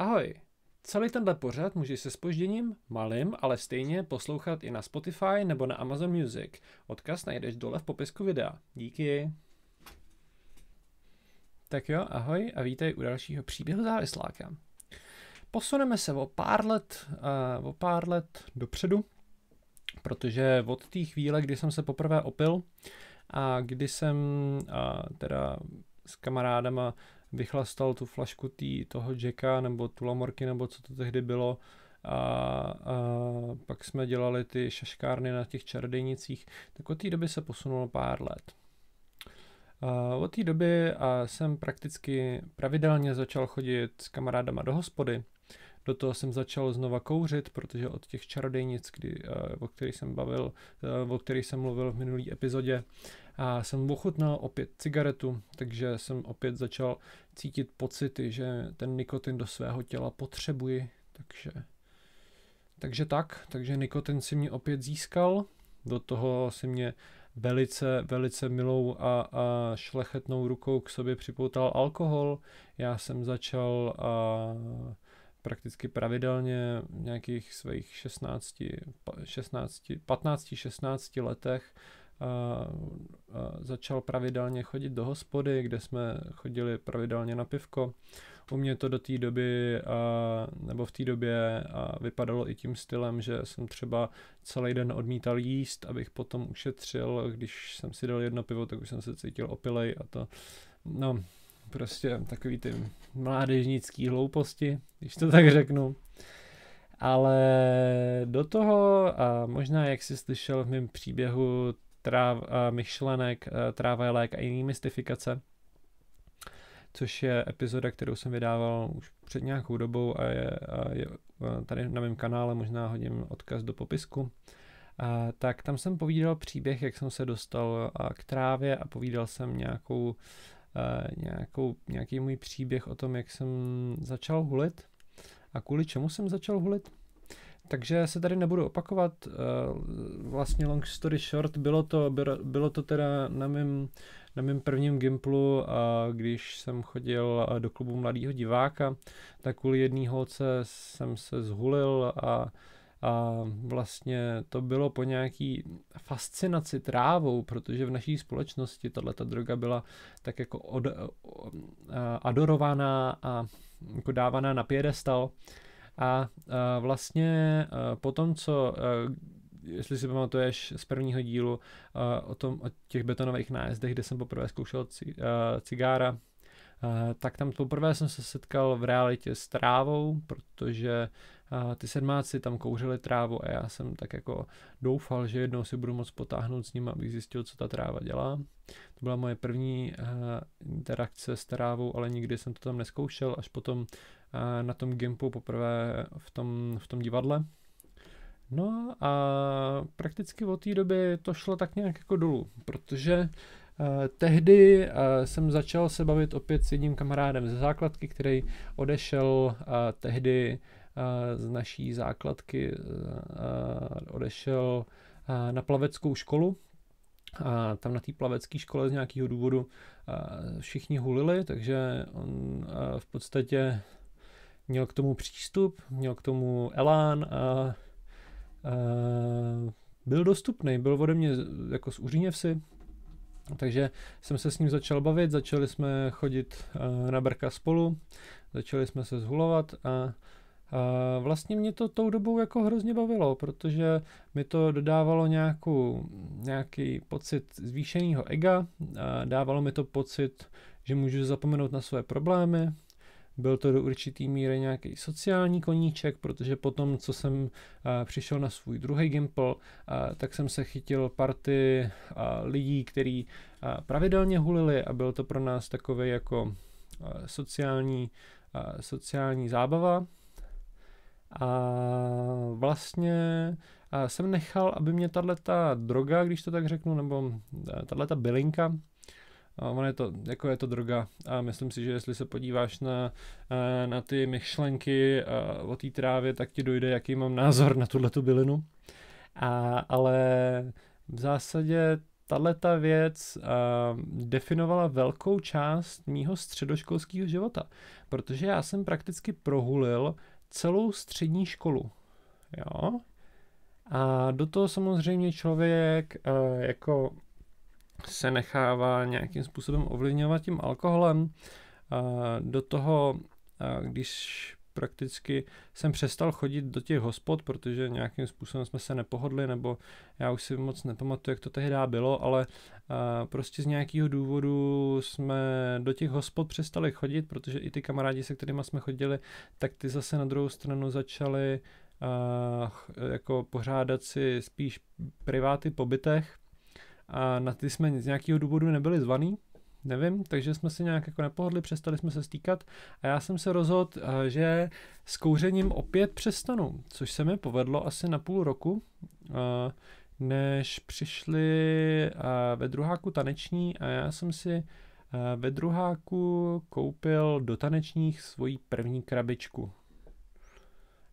Ahoj! Celý tenhle pořad můžeš se spožděním, malým, ale stejně poslouchat i na Spotify nebo na Amazon Music. Odkaz najdeš dole v popisku videa. Díky! Tak jo, ahoj a vítej u dalšího příběhu závisláka. Posuneme se o pár let, uh, o pár let dopředu, protože od té chvíle, kdy jsem se poprvé opil a kdy jsem uh, teda s kamarádama vychlastal tu flašku tý, toho Jacka nebo tu Lamorky nebo co to tehdy bylo a, a pak jsme dělali ty šaškárny na těch čardejnicích, tak od té doby se posunulo pár let. A od té doby a jsem prakticky pravidelně začal chodit s kamarádama do hospody, do toho jsem začal znova kouřit, protože od těch čarodejnic, kdy, eh, o kterých jsem bavil, eh, o kterých jsem mluvil v minulý epizodě, a jsem ochutnal opět cigaretu, takže jsem opět začal cítit pocity, že ten nikotin do svého těla potřebuji, takže... Takže tak, takže nikotin si mě opět získal, do toho si mě velice, velice milou a, a šlechetnou rukou k sobě připoutal alkohol. Já jsem začal a, prakticky pravidelně v nějakých svých 16, 16 15, 16 letech a, a začal pravidelně chodit do hospody, kde jsme chodili pravidelně na pivko. U mě to do té doby, a, nebo v té době a vypadalo i tím stylem, že jsem třeba celý den odmítal jíst, abych potom ušetřil. Když jsem si dal jedno pivo, tak už jsem se cítil opilej a to, no, prostě takový ty mládežnický hlouposti, když to tak řeknu. Ale do toho, a možná jak jsi slyšel v mém příběhu tráv, a myšlenek, tráva je lék a jiný mystifikace, což je epizoda, kterou jsem vydával už před nějakou dobou a je, a je tady na mém kanále, možná hodím odkaz do popisku. A, tak tam jsem povídal příběh, jak jsem se dostal a, k trávě a povídal jsem nějakou Eh, nějakou, nějaký můj příběh o tom, jak jsem začal hulit a kvůli čemu jsem začal hulit. Takže se tady nebudu opakovat, eh, vlastně long story short, bylo to, bylo to teda na mém, na mém prvním Gimplu, když jsem chodil eh, do klubu mladého diváka, tak kvůli jedné holce jsem se zhulil a a vlastně to bylo po nějaký fascinaci trávou, protože v naší společnosti tato droga byla tak jako od, adorovaná a jako dávaná na piedestal. A, vlastně po potom, co jestli si pamatuješ z prvního dílu o tom, o těch betonových nájezdech, kde jsem poprvé zkoušel ci, cigára, Eh, tak tam poprvé jsem se setkal v realitě s trávou, protože eh, ty sedmáci tam kouřili trávu a já jsem tak jako doufal, že jednou si budu moc potáhnout s ním, abych zjistil, co ta tráva dělá. To byla moje první eh, interakce s trávou, ale nikdy jsem to tam neskoušel, až potom na tom gimpu poprvé v tom, v tom divadle. No a prakticky od té doby to šlo tak nějak jako dolů, protože Eh, tehdy eh, jsem začal se bavit opět s jedním kamarádem ze základky, který odešel eh, tehdy z naší základky, odešel na plaveckou školu, a tam na té plavecké škole z nějakého důvodu všichni hulili, takže on v podstatě měl k tomu přístup, měl k tomu elán a, a byl dostupný, byl ode mě jako z Uříněvsi, takže jsem se s ním začal bavit, začali jsme chodit eh, na brka spolu, začali jsme se zhulovat a a vlastně mě to tou dobou jako hrozně bavilo, protože mi to dodávalo nějakou, nějaký pocit zvýšeného ega, a dávalo mi to pocit, že můžu zapomenout na své problémy, byl to do určitý míry nějaký sociální koníček, protože potom, co jsem eh, přišel na svůj druhý Gimple, eh, tak jsem se chytil party eh, lidí, kteří pravidelně hulili a byl to pro nás takový jako sociální, sociální zábava. A vlastně jsem nechal, aby mě tato droga, když to tak řeknu, nebo tato bylinka, ono je to, jako je to droga a myslím si, že jestli se podíváš na, eh, na ty myšlenky eh, o té trávě, tak ti dojde, jaký mám názor na tuhle tu bylinu. A, ale v zásadě tahle ta věc a, eh, definovala velkou část mýho středoškolského života, protože já jsem prakticky prohulil celou střední školu. Jo? A do toho samozřejmě člověk jako se nechává nějakým způsobem ovlivňovat tím alkoholem. Do toho, když prakticky jsem přestal chodit do těch hospod, protože nějakým způsobem jsme se nepohodli, nebo já už si moc nepamatuju, jak to tehdy bylo, ale prostě z nějakého důvodu jsme do těch hospod přestali chodit, protože i ty kamarádi, se kterými jsme chodili, tak ty zase na druhou stranu začali jako pořádat si spíš priváty po bytech, a na ty jsme z nějakého důvodu nebyli zvaný, nevím, takže jsme se nějak jako nepohodli, přestali jsme se stýkat a já jsem se rozhodl, eh, že s kouřením opět přestanu, což se mi povedlo asi na půl roku, eh, než přišli eh, ve druháku taneční a já jsem si ve druháku koupil do tanečních svoji první krabičku.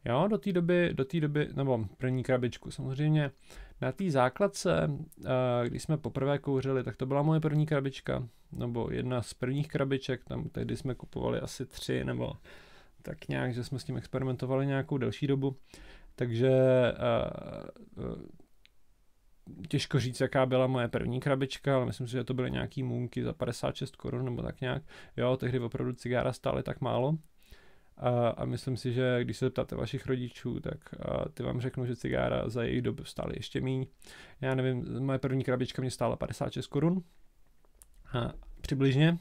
Jo, do té doby, do té doby, nebo první krabičku samozřejmě, na té základce, eh, když jsme poprvé kouřili, tak to byla moje první krabička, nebo jedna z prvních krabiček, tam tehdy jsme kupovali asi tři, nebo tak nějak, že jsme s tím experimentovali nějakou delší dobu. Takže eh, eh, těžko říct, jaká byla moje první krabička, ale myslím si, že to byly nějaký můnky za 56 korun nebo tak nějak. Jo, tehdy opravdu cigára stály tak málo. A, a myslím si, že když se zeptáte vašich rodičů, tak a ty vám řeknou, že cigára za jejich dobu stály ještě míň. Já nevím, moje první krabička mě stála 56 korun. A přibližně.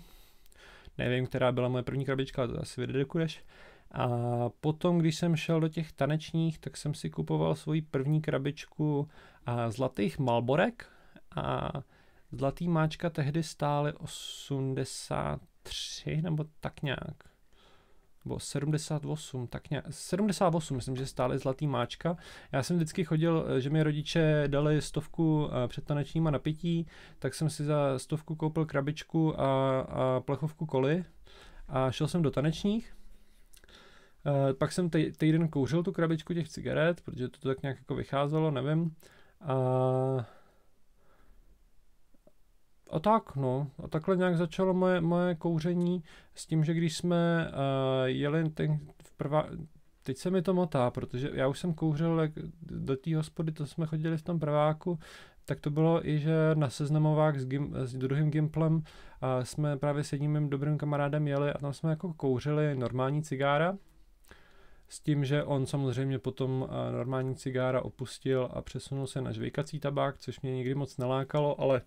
Nevím, která byla moje první krabička, to asi vydedekuješ. A potom, když jsem šel do těch tanečních, tak jsem si kupoval svoji první krabičku a zlatých malborek a zlatý máčka tehdy stály 83 nebo tak nějak nebo 78, tak nějak, 78, myslím, že stále zlatý máčka. Já jsem vždycky chodil, eh, že mi rodiče dali stovku eh, před tanečníma napití, tak jsem si za stovku koupil krabičku a, a plechovku koli a šel jsem do tanečních. Eh, pak jsem týden kouřil tu krabičku těch cigaret, protože to tak nějak jako vycházelo, nevím. A a tak, no. A takhle nějak začalo moje, moje kouření s tím, že když jsme uh, jeli ten v prvá... Teď se mi to motá, protože já už jsem kouřil jak do té hospody, to jsme chodili v tom prváku, tak to bylo i, že na seznamovách s, gim, s druhým Gimplem uh, jsme právě s jedním mým dobrým kamarádem jeli a tam jsme jako kouřili normální cigára, s tím, že on samozřejmě potom eh, normální cigára opustil a přesunul se na žvejkací tabák, což mě nikdy moc nelákalo, ale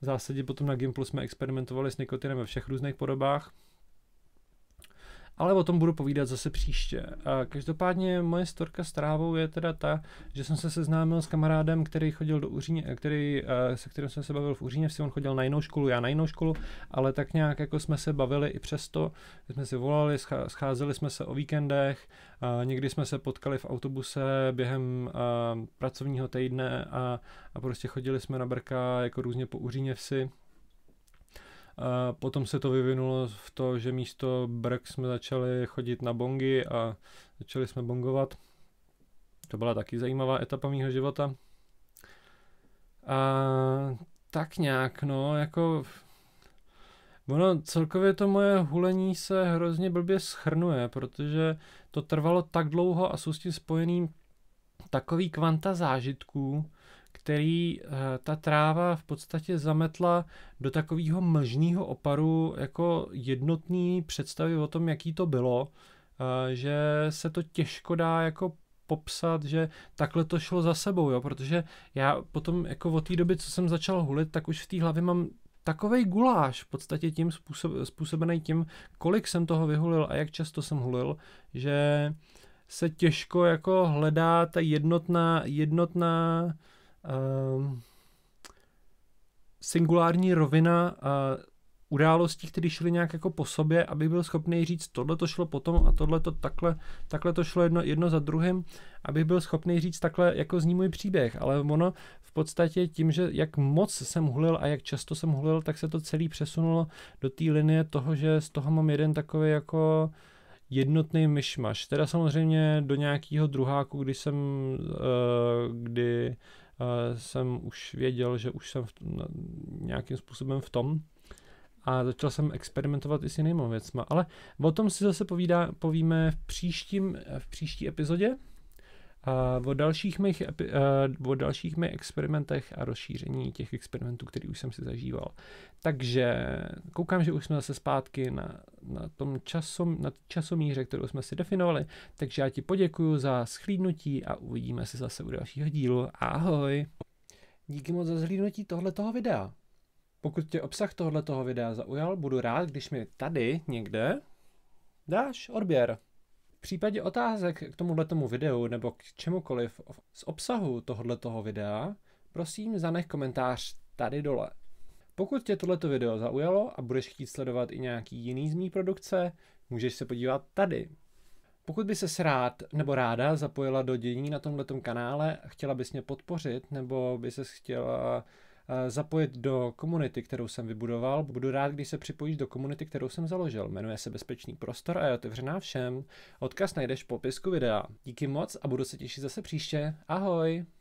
v zásadě potom na Gimplu jsme experimentovali s nikotinem ve všech různých podobách ale o tom budu povídat zase příště. A každopádně moje storka s trávou je teda ta, že jsem se seznámil s kamarádem, který chodil do Uříně, který, eh, se kterým jsem se bavil v Uříně, on chodil na jinou školu, já na jinou školu, ale tak nějak jako jsme se bavili i přesto, jsme si volali, scházeli jsme se o víkendech, a eh, někdy jsme se potkali v autobuse během a, eh, pracovního týdne a, a prostě chodili jsme na brka jako různě po Uříně vsi. A potom se to vyvinulo v to, že místo brk jsme začali chodit na bongy a začali jsme bongovat. To byla taky zajímavá etapa mýho života. A tak nějak, no, jako Ono celkově to moje hulení se hrozně blbě schrnuje, protože to trvalo tak dlouho a jsou s tím spojeným takový kvanta zážitků, který eh, ta tráva v podstatě zametla do takového mlžného oparu jako jednotný představy o tom, jaký to bylo, eh, že se to těžko dá jako popsat, že takhle to šlo za sebou, jo, protože já potom jako od té doby, co jsem začal hulit, tak už v té hlavě mám takovej guláš, v podstatě tím způsob, způsobený tím, kolik jsem toho vyhulil a jak často jsem hulil, že se těžko jako hledá ta jednotná, jednotná uh, um, singulární rovina uh, událostí, které šly nějak jako po sobě, aby byl schopný říct, tohle to šlo potom a tohle to takhle, takhle to šlo jedno, jedno za druhým, aby byl schopný říct takhle, jako zní můj příběh, ale ono v podstatě tím, že jak moc jsem hulil a jak často jsem hulil, tak se to celý přesunulo do té linie toho, že z toho mám jeden takový jako jednotný myšmaš. Teda samozřejmě do nějakého druháku, kdy jsem, eh, kdy Eh, jsem už věděl, že už jsem v, nějakým způsobem v tom a začal jsem experimentovat i s jinými věcmi, Ale o tom si zase povídá, povíme v, příštím, eh, v příští epizodě, Eh, o dalších, mých, eh, o dalších mých experimentech a rozšíření těch experimentů, který už jsem si zažíval. Takže koukám, že už jsme zase zpátky na, na tom časom, na časomíře, kterou jsme si definovali, takže já ti poděkuji za schlídnutí a uvidíme se zase u dalšího dílu. Ahoj! Díky moc za zhlídnutí tohletoho videa. Pokud tě obsah tohletoho videa zaujal, budu rád, když mi tady někde dáš odběr. V případě otázek k tomuto videu nebo k čemukoliv z obsahu tohoto videa, prosím zanech komentář tady dole. Pokud tě tohleto video zaujalo a budeš chtít sledovat i nějaký jiný z mý produkce, můžeš se podívat tady. Pokud by ses rád nebo ráda zapojila do dění na tomto kanále a chtěla bys mě podpořit nebo by ses chtěla Eh, zapojit do komunity, kterou jsem vybudoval. Budu rád, když se připojíš do komunity, kterou jsem založil. Jmenuje se Bezpečný prostor a je otevřená všem. Odkaz najdeš v popisku videa. Díky moc a budu se těšit zase příště. Ahoj!